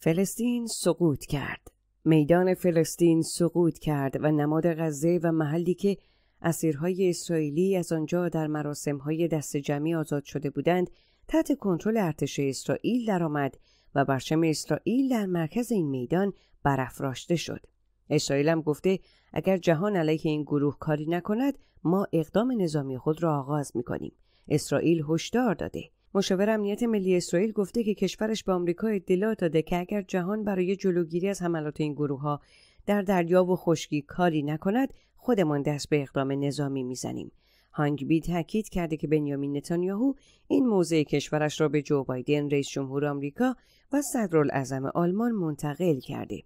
فلسطین سقوط کرد میدان فلسطین سقوط کرد و نماد غزه و محلی که اسیرهای اسرائیلی از آنجا در مراسمهای دست جمعی آزاد شده بودند تحت کنترل ارتش اسرائیل درآمد و برشم اسرائیل در مرکز این میدان برافراشته شد اسرائیل هم گفته اگر جهان علیه این گروه کاری نکند ما اقدام نظامی خود را آغاز میکنیم اسرائیل هشدار داده مشاور امنیت ملی اسرائیل گفته که کشورش به آمریکا اطلاع داده که اگر جهان برای جلوگیری از حملات این گروه ها در دریا و خشکی کاری نکند خودمان دست به اقدام نظامی میزنیم هانگبی تاکید کرده که بنیامین نتانیاهو این موضع کشورش را به جو بایدن رئیس جمهور آمریکا و صدرالعظم آلمان منتقل کرده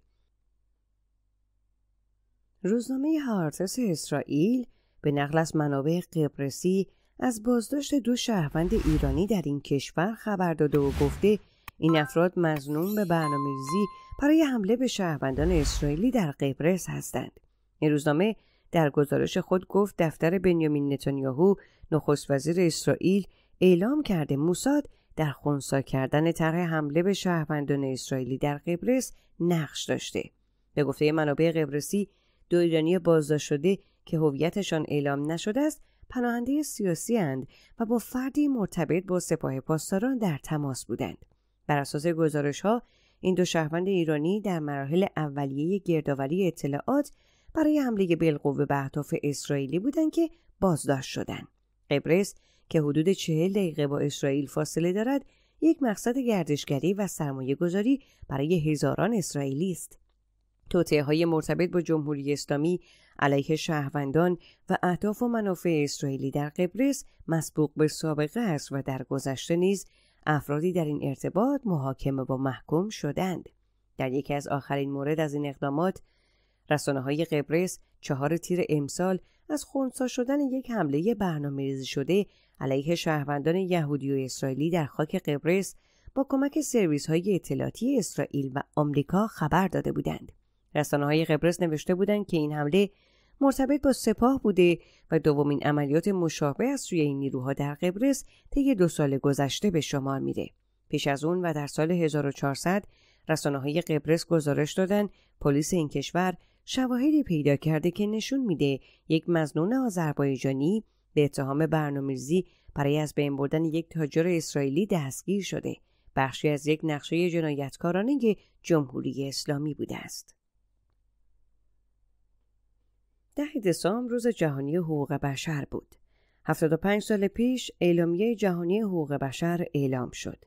روزنامه هارتس اسرائیل به نقل از منابع قبرسی از بازداشت دو شهروند ایرانی در این کشور خبر داده و گفته این افراد مزنون به برنامه‌ریزی برای حمله به شهروندان اسرائیلی در قبرس هستند. این روزنامه در گزارش خود گفت دفتر بنیامین نتانیاهو نخست وزیر اسرائیل اعلام کرده موساد در خونسا کردن طرح حمله به شهروندان اسرائیلی در قبرس نقش داشته. به گفته منابع قبرسی دو ایرانی بازداشت شده که هویتشان اعلام نشده است پناهنده سیاسی اند و با فردی مرتبط با سپاه پاسداران در تماس بودند. بر اساس گزارش ها این دو شهروند ایرانی در مراحل اولیه گردآوری اطلاعات برای حمله بالقوه به اهداف اسرائیلی بودند که بازداشت شدند. قبرس که حدود چهل دقیقه با اسرائیل فاصله دارد یک مقصد گردشگری و سرمایه گذاری برای هزاران اسرائیلی است. توطعه های مرتبط با جمهوری اسلامی علیه شهروندان و اهداف و منافع اسرائیلی در قبرس مسبوق به سابقه است و در گذشته نیز افرادی در این ارتباط محاکمه و محکوم شدند در یکی از آخرین مورد از این اقدامات رسانه های قبرس چهار تیر امسال از خونسا شدن یک حمله برنامه شده علیه شهروندان یهودی و اسرائیلی در خاک قبرس با کمک سرویس های اطلاعاتی اسرائیل و آمریکا خبر داده بودند. رسانه قبرس نوشته بودند که این حمله مرتبط با سپاه بوده و دومین عملیات مشابه از سوی این نیروها در قبرس طی دو سال گذشته به شمار میره. پیش از اون و در سال 1400 رسانه های قبرس گزارش دادن پلیس این کشور شواهدی پیدا کرده که نشون میده یک مزنون آذربایجانی به اتهام برنامه‌ریزی برای از بین بردن یک تاجر اسرائیلی دستگیر شده بخشی از یک نقشه جنایتکارانه جمهوری اسلامی بوده است ده دسامبر روز جهانی حقوق بشر بود. 75 سال پیش اعلامیه جهانی حقوق بشر اعلام شد.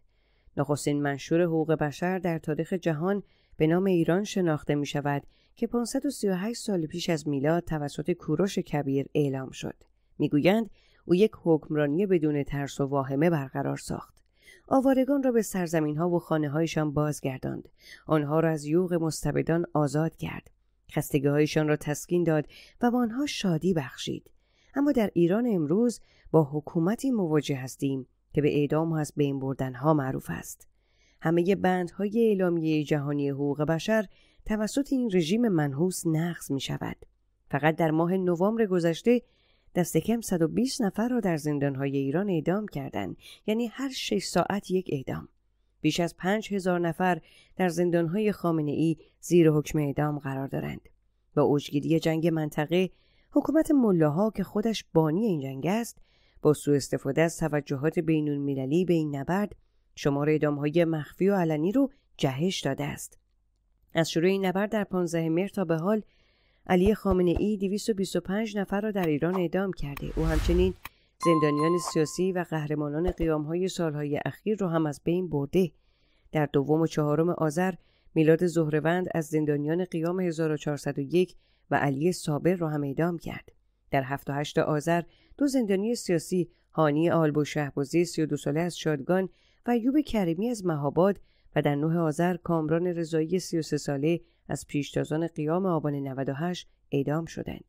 نخستین منشور حقوق بشر در تاریخ جهان به نام ایران شناخته می شود که 538 سال پیش از میلاد توسط کوروش کبیر اعلام شد. میگویند او یک حکمرانی بدون ترس و واهمه برقرار ساخت. آوارگان را به سرزمین ها و خانه هایشان بازگرداند. آنها را از یوغ مستبدان آزاد کرد. هایشان را تسکین داد و به آنها شادی بخشید اما در ایران امروز با حکومتی مواجه هستیم که به اعدام و از بین ها معروف است همه بندهای اعلامیه جهانی حقوق بشر توسط این رژیم منحوس نقض می شود فقط در ماه نوامبر گذشته دست کم 120 نفر را در های ایران اعدام کردند یعنی هر 6 ساعت یک اعدام بیش از پنج هزار نفر در زندانهای خامنه ای زیر حکم اعدام قرار دارند. با اوجگیری جنگ منطقه حکومت ملاها که خودش بانی این جنگ است با سوء استفاده از توجهات بینون به این نبرد شمار اعدامهای مخفی و علنی رو جهش داده است. از شروع این نبرد در 15 مهر تا به حال علی خامنه ای 225 نفر را در ایران اعدام کرده. او همچنین زندانیان سیاسی و قهرمانان قیام های سالهای اخیر رو هم از بین برده در دوم و چهارم آذر میلاد زهروند از زندانیان قیام 1401 و علی صابر را هم اعدام کرد. در ه8 آذر دو زندانی سیاسی هانی آلبو شهبازی 32 ساله از شادگان و یوب کریمی از مهاباد و در 9 آذر کامران رضایی 33 ساله از پیشتازان قیام آبان 98 اعدام شدند.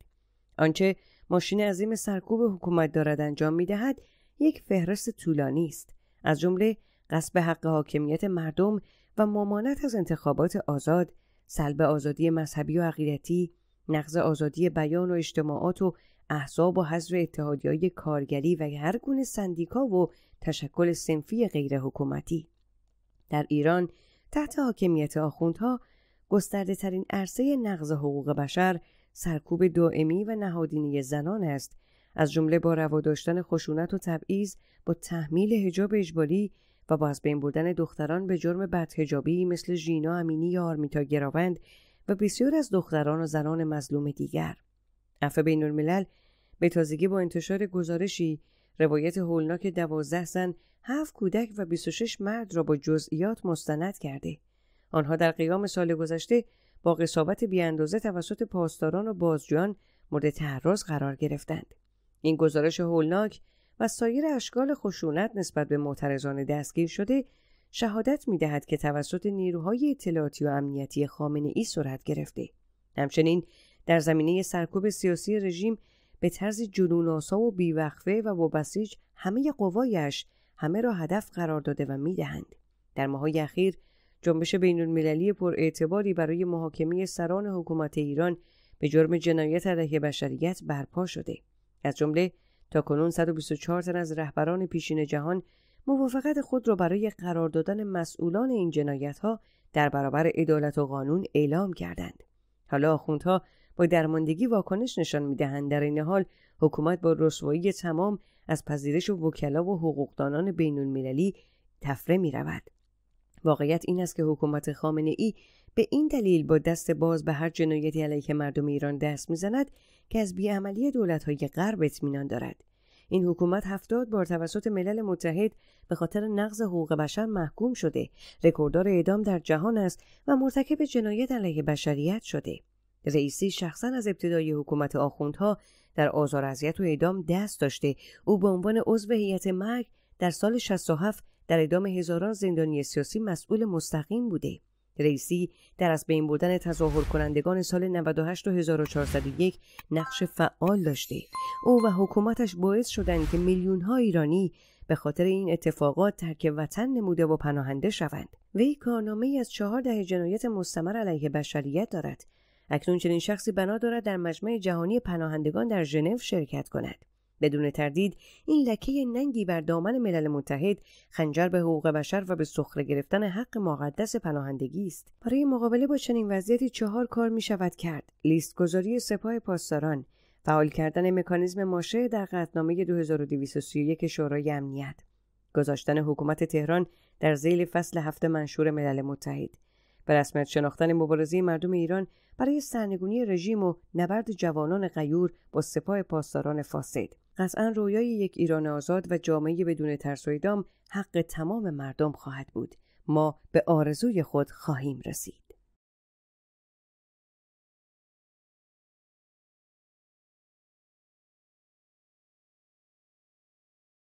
آنچه ماشین عظیم سرکوب حکومت دارد انجام می دهد یک فهرست طولانی است از جمله قصب حق حاکمیت مردم و ممانعت از انتخابات آزاد سلب آزادی مذهبی و عقیدتی نقض آزادی بیان و اجتماعات و احزاب و اتحادی های کارگری و هر گونه سندیکا و تشکل سنفی غیر حکومتی در ایران تحت حاکمیت آخوندها گسترده ترین عرصه نقض حقوق بشر سرکوب دائمی و نهادینی زنان است از جمله با روا داشتن خشونت و تبعیض با تحمیل حجاب اجباری و با از بین بردن دختران به جرم بدهجابی مثل ژینا امینی یا آرمیتا گراوند و بسیار از دختران و زنان مظلوم دیگر عفو بین به تازگی با انتشار گزارشی روایت هولناک دوازده زن هفت کودک و 26 مرد را با جزئیات مستند کرده آنها در قیام سال گذشته با قصابت بیاندازه توسط پاسداران و بازجویان مورد تعرض قرار گرفتند این گزارش هولناک و سایر اشکال خشونت نسبت به معترضان دستگیر شده شهادت می دهد که توسط نیروهای اطلاعاتی و امنیتی خامنه ای سرعت گرفته. همچنین در زمینه سرکوب سیاسی رژیم به طرز جنونآسا و بیوقفه و وبسیج همه قوایش همه را هدف قرار داده و میدهند در ماهای اخیر جنبش بین المللی پر اعتباری برای محاکمه سران حکومت ایران به جرم جنایت علیه بشریت برپا شده از جمله تا کنون 124 تن از رهبران پیشین جهان موافقت خود را برای قرار دادن مسئولان این جنایت ها در برابر عدالت و قانون اعلام کردند. حالا آخوندها با درماندگی واکنش نشان میدهند در این حال حکومت با رسوایی تمام از پذیرش وکلا و حقوقدانان بین المللی تفره می واقعیت این است که حکومت خامنه ای به این دلیل با دست باز به هر جنایتی علیه مردم ایران دست میزند که از بیعملی های غرب اطمینان دارد این حکومت هفتاد بار توسط ملل متحد به خاطر نقض حقوق بشر محکوم شده رکورددار اعدام در جهان است و مرتکب جنایت علیه بشریت شده رئیسی شخصا از ابتدای حکومت آخوندها در آزار اذیت و اعدام دست داشته او به عنوان عضو هیئت مرگ در سال 67 در اعدام هزاران زندانی سیاسی مسئول مستقیم بوده رئیسی در از بین بردن تظاهر کنندگان سال 98 و 1401 نقش فعال داشته او و حکومتش باعث شدند که میلیون ها ایرانی به خاطر این اتفاقات ترک وطن نموده و پناهنده شوند وی کارنامه ای از چهار دهه جنایت مستمر علیه بشریت دارد اکنون چنین شخصی بنا دارد در مجمع جهانی پناهندگان در ژنو شرکت کند بدون تردید این لکه ننگی بر دامن ملل متحد خنجر به حقوق بشر و به سخره گرفتن حق مقدس پناهندگی است برای مقابله با چنین وضعیتی چهار کار می شود کرد لیستگذاری سپاه پاسداران فعال کردن مکانیزم ماشه در قطنامه 2231 شورای امنیت گذاشتن حکومت تهران در زیل فصل هفت منشور ملل متحد به رسمیت شناختن مبارزه مردم ایران برای سرنگونی رژیم و نبرد جوانان غیور با سپاه پاسداران فاسد قطعا رویای یک ایران آزاد و جامعه بدون ترس و حق تمام مردم خواهد بود ما به آرزوی خود خواهیم رسید